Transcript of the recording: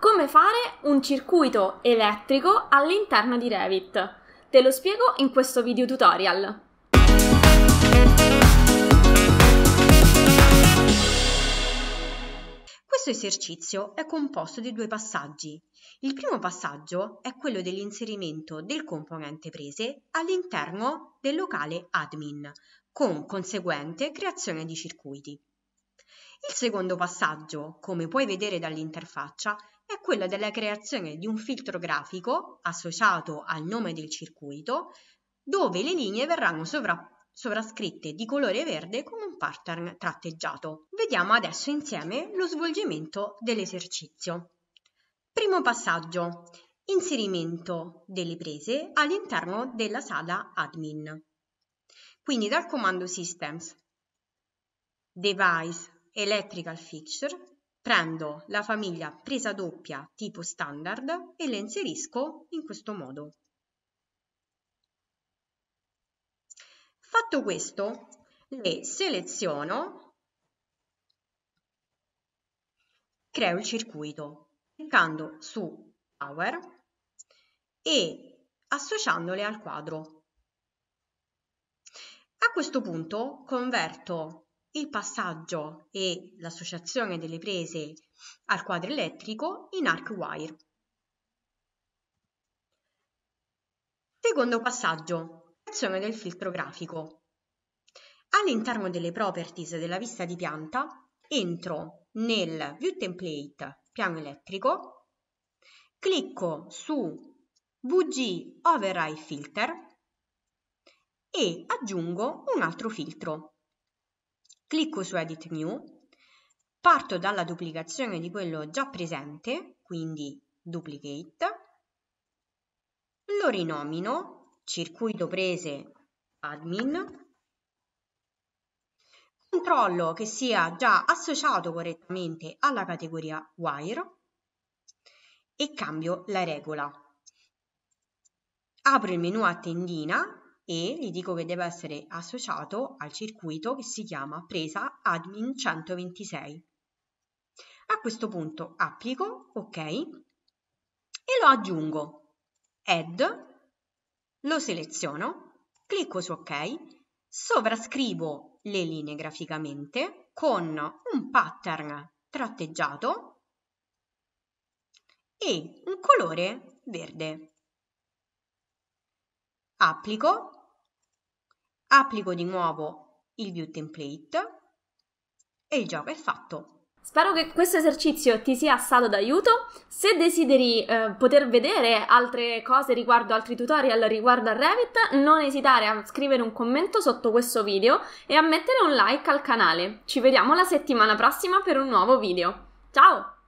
Come fare un circuito elettrico all'interno di Revit? Te lo spiego in questo video tutorial. Questo esercizio è composto di due passaggi. Il primo passaggio è quello dell'inserimento del componente prese all'interno del locale admin, con conseguente creazione di circuiti. Il secondo passaggio, come puoi vedere dall'interfaccia, quella della creazione di un filtro grafico associato al nome del circuito, dove le linee verranno sovrappose sovrascritte di colore verde con un pattern tratteggiato. Vediamo adesso insieme lo svolgimento dell'esercizio. Primo passaggio. Inserimento delle prese all'interno della sala admin. Quindi dal comando systems device electrical fixture prendo la famiglia presa doppia tipo standard e le inserisco in questo modo. Fatto questo, le seleziono, creo il circuito, cliccando su Power e associandole al quadro. A questo punto converto il passaggio e l'associazione delle prese al quadro elettrico in arc wire. Secondo passaggio, azione del filtro grafico. All'interno delle properties della vista di pianta entro nel View Template piano elettrico, clicco su VG Override Filter e aggiungo un altro filtro Clicco su Edit New, parto dalla duplicazione di quello già presente, quindi Duplicate, lo rinomino circuito prese admin, controllo che sia già associato correttamente alla categoria wire e cambio la regola. Apro il menu a tendina e gli dico che deve essere associato al circuito che si chiama presa admin 126. A questo punto applico, ok, e lo aggiungo, add, lo seleziono, clicco su ok, sovrascrivo le linee graficamente con un pattern tratteggiato e un colore verde applico applico di nuovo il view template e il gioco è fatto. Spero che questo esercizio ti sia stato d'aiuto. Se desideri eh, poter vedere altre cose riguardo altri tutorial riguardo a Revit, non esitare a scrivere un commento sotto questo video e a mettere un like al canale. Ci vediamo la settimana prossima per un nuovo video. Ciao!